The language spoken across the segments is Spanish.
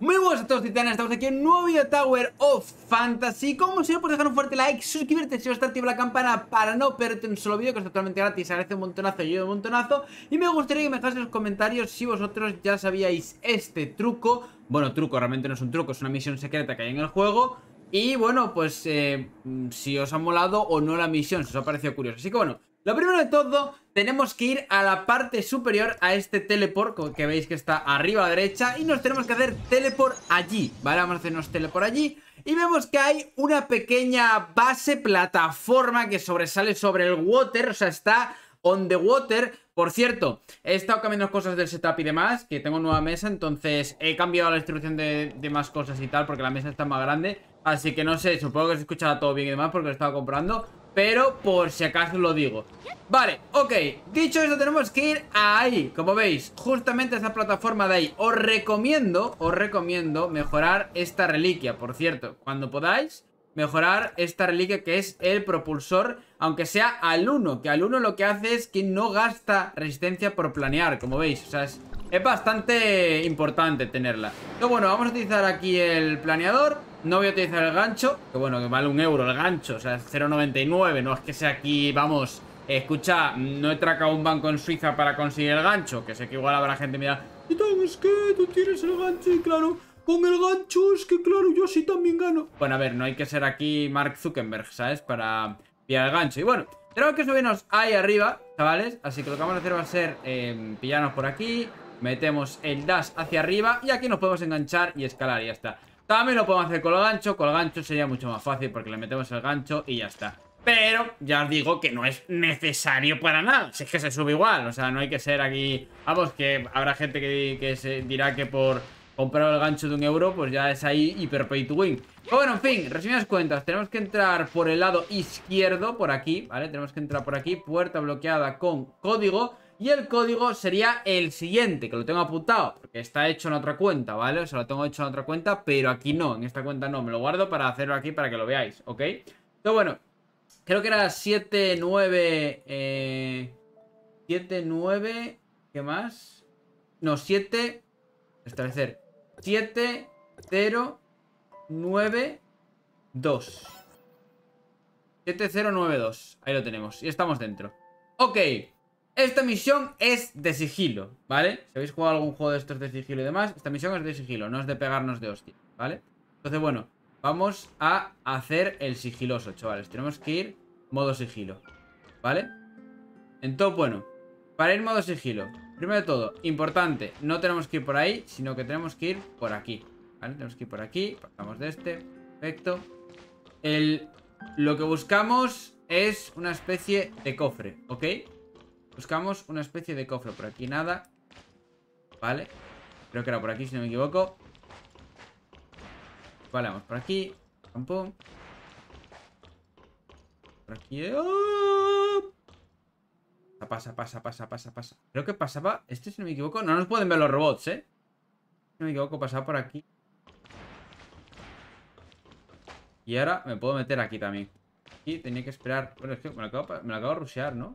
Muy buenas a todos titanes, estamos aquí en un nuevo video Tower of Fantasy Como siempre, por dejar un fuerte like, suscribirte si os está activa la campana para no perderte un solo vídeo que es totalmente gratis Agradece un montonazo, yo un montonazo Y me gustaría que me dejáis en los comentarios si vosotros ya sabíais este truco Bueno, truco, realmente no es un truco, es una misión secreta que hay en el juego y bueno, pues eh, si os ha molado o no la misión, si os ha parecido curioso. Así que bueno, lo primero de todo, tenemos que ir a la parte superior a este teleport que veis que está arriba a la derecha y nos tenemos que hacer teleport allí, ¿vale? Vamos a hacernos teleport allí y vemos que hay una pequeña base plataforma que sobresale sobre el water, o sea, está on the water. Por cierto, he estado cambiando cosas del setup y demás, que tengo nueva mesa, entonces he cambiado la distribución de, más cosas y tal porque la mesa está más grande. Así que no sé, supongo que se escuchará todo bien y demás porque lo estaba comprando pero por si acaso lo digo Vale, ok, dicho eso, tenemos que ir ahí Como veis, justamente a esa plataforma de ahí Os recomiendo, os recomiendo mejorar esta reliquia Por cierto, cuando podáis mejorar esta reliquia que es el propulsor Aunque sea al 1, que al 1 lo que hace es que no gasta resistencia por planear Como veis, o sea, es es bastante importante tenerla. Pero bueno, vamos a utilizar aquí el planeador. No voy a utilizar el gancho. Que bueno, que vale un euro el gancho. O sea, 0,99. No es que sea aquí, vamos... Escucha, no he tracado un banco en Suiza para conseguir el gancho. Que sé que igual habrá gente mira... y Es que tú tienes el gancho y claro... Con el gancho es que claro, yo sí también gano. Bueno, a ver, no hay que ser aquí Mark Zuckerberg, ¿sabes? Para pillar el gancho. Y bueno, tenemos que subirnos ahí arriba, chavales. Así que lo que vamos a hacer va a ser eh, pillarnos por aquí. Metemos el dash hacia arriba y aquí nos podemos enganchar y escalar y ya está. También lo podemos hacer con el gancho, con el gancho sería mucho más fácil porque le metemos el gancho y ya está. Pero ya os digo que no es necesario para nada. Si es que se sube igual, o sea, no hay que ser aquí... Vamos, que habrá gente que, se dirá que por comprar el gancho de un euro, pues ya es ahí hiper pay to win. Pero pues bueno, en fin, resumidas cuentas, tenemos que entrar por el lado izquierdo, por aquí, ¿vale? Tenemos que entrar por aquí, puerta bloqueada con código... Y el código sería el siguiente, que lo tengo apuntado, porque está hecho en otra cuenta, ¿vale? O sea, lo tengo hecho en otra cuenta, pero aquí no, en esta cuenta no. Me lo guardo para hacerlo aquí para que lo veáis, ¿ok? Pero bueno, creo que era 7, 9... 7, 9... ¿Qué más? No, 7... Establecer. 7, 0, 9, 2. 7092. Ahí lo tenemos. Y estamos dentro. Ok. Esta misión es de sigilo, ¿vale? Si habéis jugado algún juego de estos de sigilo y demás, esta misión es de sigilo, no es de pegarnos de hostia, ¿vale? Entonces, bueno, vamos a hacer el sigiloso, chavales. Tenemos que ir modo sigilo, ¿vale? Entonces, bueno, para ir modo sigilo, primero de todo, importante, no tenemos que ir por ahí, sino que tenemos que ir por aquí, ¿vale? Tenemos que ir por aquí, pasamos de este, perfecto. El, lo que buscamos es una especie de cofre, ¿ok? Buscamos una especie de cofre. Por aquí nada. Vale. Creo que era por aquí, si no me equivoco. Vale, vamos por aquí. Por aquí. Pasa, pasa, pasa, pasa, pasa. Creo que pasaba... Este, si no me equivoco... No nos pueden ver los robots, ¿eh? Si no me equivoco, pasaba por aquí. Y ahora me puedo meter aquí también. Y tenía que esperar... Bueno, es que me lo acabo, me lo acabo de rushear, ¿no?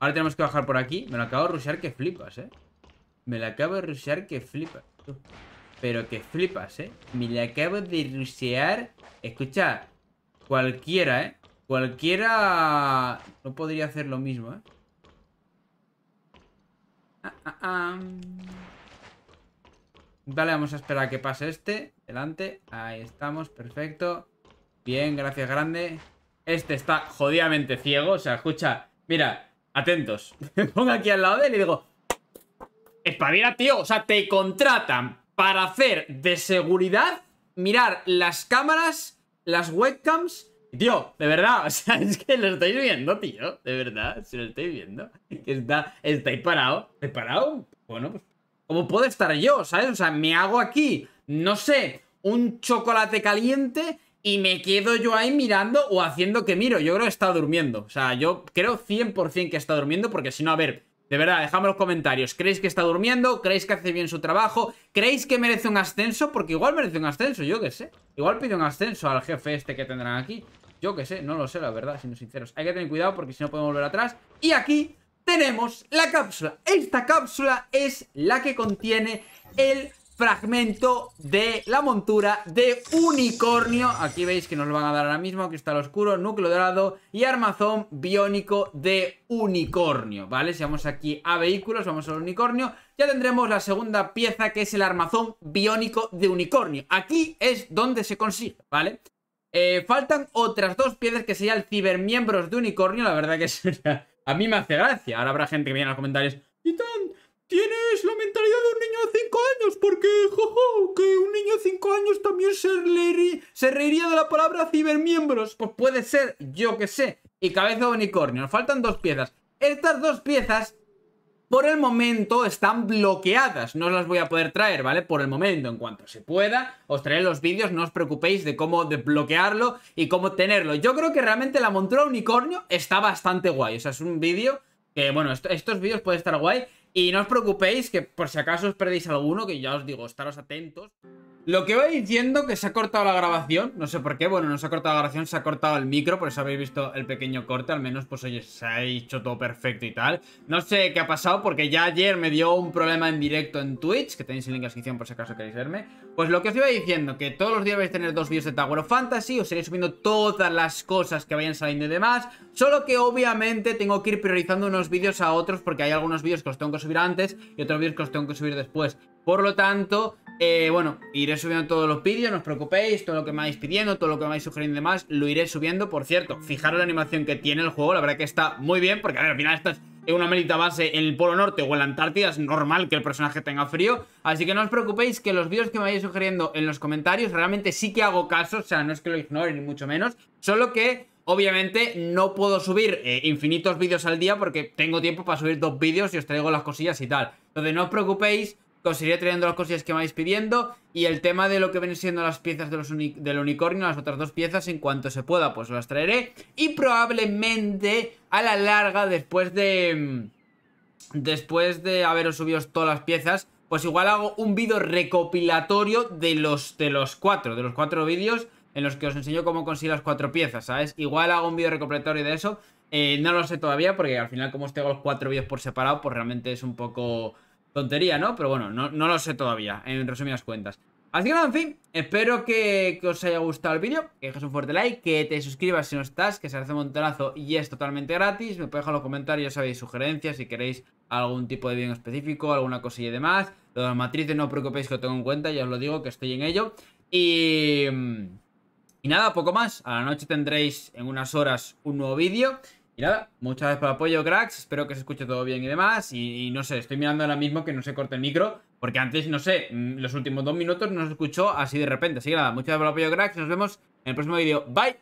Ahora tenemos que bajar por aquí. Me lo acabo de rushear que flipas, ¿eh? Me lo acabo de rushear que flipas. Pero que flipas, ¿eh? Me lo acabo de rushear. Escucha, cualquiera, ¿eh? Cualquiera no podría hacer lo mismo, ¿eh? Ah, ah, Vale, vamos a esperar a que pase este. Delante. Ahí estamos, perfecto. Bien, gracias, grande. Este está jodidamente ciego. O sea, escucha, mira, Atentos. Me pongo aquí al lado de él y digo... Espabila, tío. O sea, te contratan para hacer de seguridad, mirar las cámaras, las webcams... Tío, de verdad, o sea, es que lo estáis viendo, tío. De verdad, si lo estoy viendo. Que está, estáis parado. ¿Estáis parado? Bueno, pues... ¿Cómo puedo estar yo, sabes? O sea, me hago aquí, no sé, un chocolate caliente y me quedo yo ahí mirando o haciendo que miro. Yo creo que está durmiendo. O sea, yo creo 100% que está durmiendo porque si no, a ver, de verdad, dejadme los comentarios. ¿Creéis que está durmiendo? ¿Creéis que hace bien su trabajo? ¿Creéis que merece un ascenso? Porque igual merece un ascenso, yo qué sé. Igual pide un ascenso al jefe este que tendrán aquí. Yo qué sé, no lo sé, la verdad, siendo sinceros. Hay que tener cuidado porque si no podemos volver atrás. Y aquí tenemos la cápsula. Esta cápsula es la que contiene el fragmento de la montura de unicornio. Aquí veis que nos lo van a dar ahora mismo, cristal oscuro, núcleo dorado y armazón biónico de unicornio, ¿vale? Si vamos aquí a vehículos, vamos al unicornio, ya tendremos la segunda pieza que es el armazón biónico de unicornio. Aquí es donde se consigue, ¿vale? Eh, faltan otras dos piezas que serían cibermiembros de unicornio, la verdad que a mí me hace gracia. Ahora habrá gente que viene a los comentarios, ¿y tan tienes la mentalidad de un niño de 5 años, porque, jojo, que un niño de 5 años también se, reiría, se reiría de la palabra cibermiembros. Pues puede ser, yo que sé. Y cabeza de unicornio, nos faltan dos piezas. Estas dos piezas, por el momento, están bloqueadas. No os las voy a poder traer, ¿vale? Por el momento, en cuanto se pueda, os traeré los vídeos, no os preocupéis de cómo desbloquearlo y cómo tenerlo. Yo creo que realmente la montura unicornio está bastante guay. O sea, es un vídeo que, bueno, estos vídeos pueden estar guay. Y no os preocupéis que por si acaso os perdéis alguno, que ya os digo, estaros atentos. Lo que va diciendo que se ha cortado la grabación, no sé por qué, bueno, no se ha cortado la grabación, se ha cortado el micro, por eso habéis visto el pequeño corte, al menos pues oye, se ha hecho todo perfecto y tal. No sé qué ha pasado porque ya ayer me dio un problema en directo en Twitch, que tenéis el link en la descripción por si acaso queréis verme. Pues lo que os iba diciendo, que todos los días vais a tener dos vídeos de Tower of Fantasy, os iré subiendo todas las cosas que vayan saliendo y demás, solo que obviamente tengo que ir priorizando unos vídeos a otros porque hay algunos vídeos que os tengo que subir antes y otros vídeos que os tengo que subir después. Por lo tanto, eh, bueno, iré subiendo todos los vídeos, no os preocupéis, todo lo que me vais pidiendo, todo lo que me vais sugiriendo y demás, lo iré subiendo. Por cierto, fijaros la animación que tiene el juego, la verdad que está muy bien, porque a ver, al final estás en una melita base en el Polo Norte o en la Antártida, es normal que el personaje tenga frío. Así que no os preocupéis que los vídeos que me vais sugiriendo en los comentarios, realmente sí que hago caso, o sea, no es que lo ignore ni mucho menos, solo que Obviamente no puedo subir eh, infinitos vídeos al día porque tengo tiempo para subir dos vídeos y os traigo las cosillas y tal. Entonces no os preocupéis, conseguiré trayendo las cosillas que me vais pidiendo y el tema de lo que vienen siendo las piezas de los del unicornio, las otras dos piezas, en cuanto se pueda, pues las traeré y probablemente a la larga, después de... Mm, después de haberos subido todas las piezas, pues igual hago un vídeo recopilatorio de los, de los cuatro, de los cuatro vídeos en los que os enseño cómo conseguir las cuatro piezas, ¿sabes? Igual hago un vídeo recopilatorio de eso, eh, no lo sé todavía porque al final como os tengo los cuatro vídeos por separado, pues realmente es un poco Tontería, ¿no? Pero bueno, no, lo sé todavía, en resumidas cuentas. Así que nada, en fin, espero que, os haya gustado el vídeo, que dejes un fuerte like, que te suscribas si no estás, que se hace un montonazo y es totalmente gratis. Me puedes dejar en los comentarios, sabéis, sugerencias, si queréis algún tipo de vídeo específico, alguna cosilla y demás. Lo las matrices no preocupéis que lo tengo en cuenta, ya os lo digo, que estoy en ello. Y... Y nada, poco más. A la noche tendréis en unas horas un nuevo vídeo muchas gracias por el apoyo, cracks. Espero que se escuche todo bien y demás. Y, no sé, estoy mirando ahora mismo que no se corte el micro. Porque antes, no sé, mm, los últimos dos minutos no se escuchó así de repente. Así que nada, muchas gracias por el apoyo, cracks. Nos vemos en el próximo vídeo. Bye.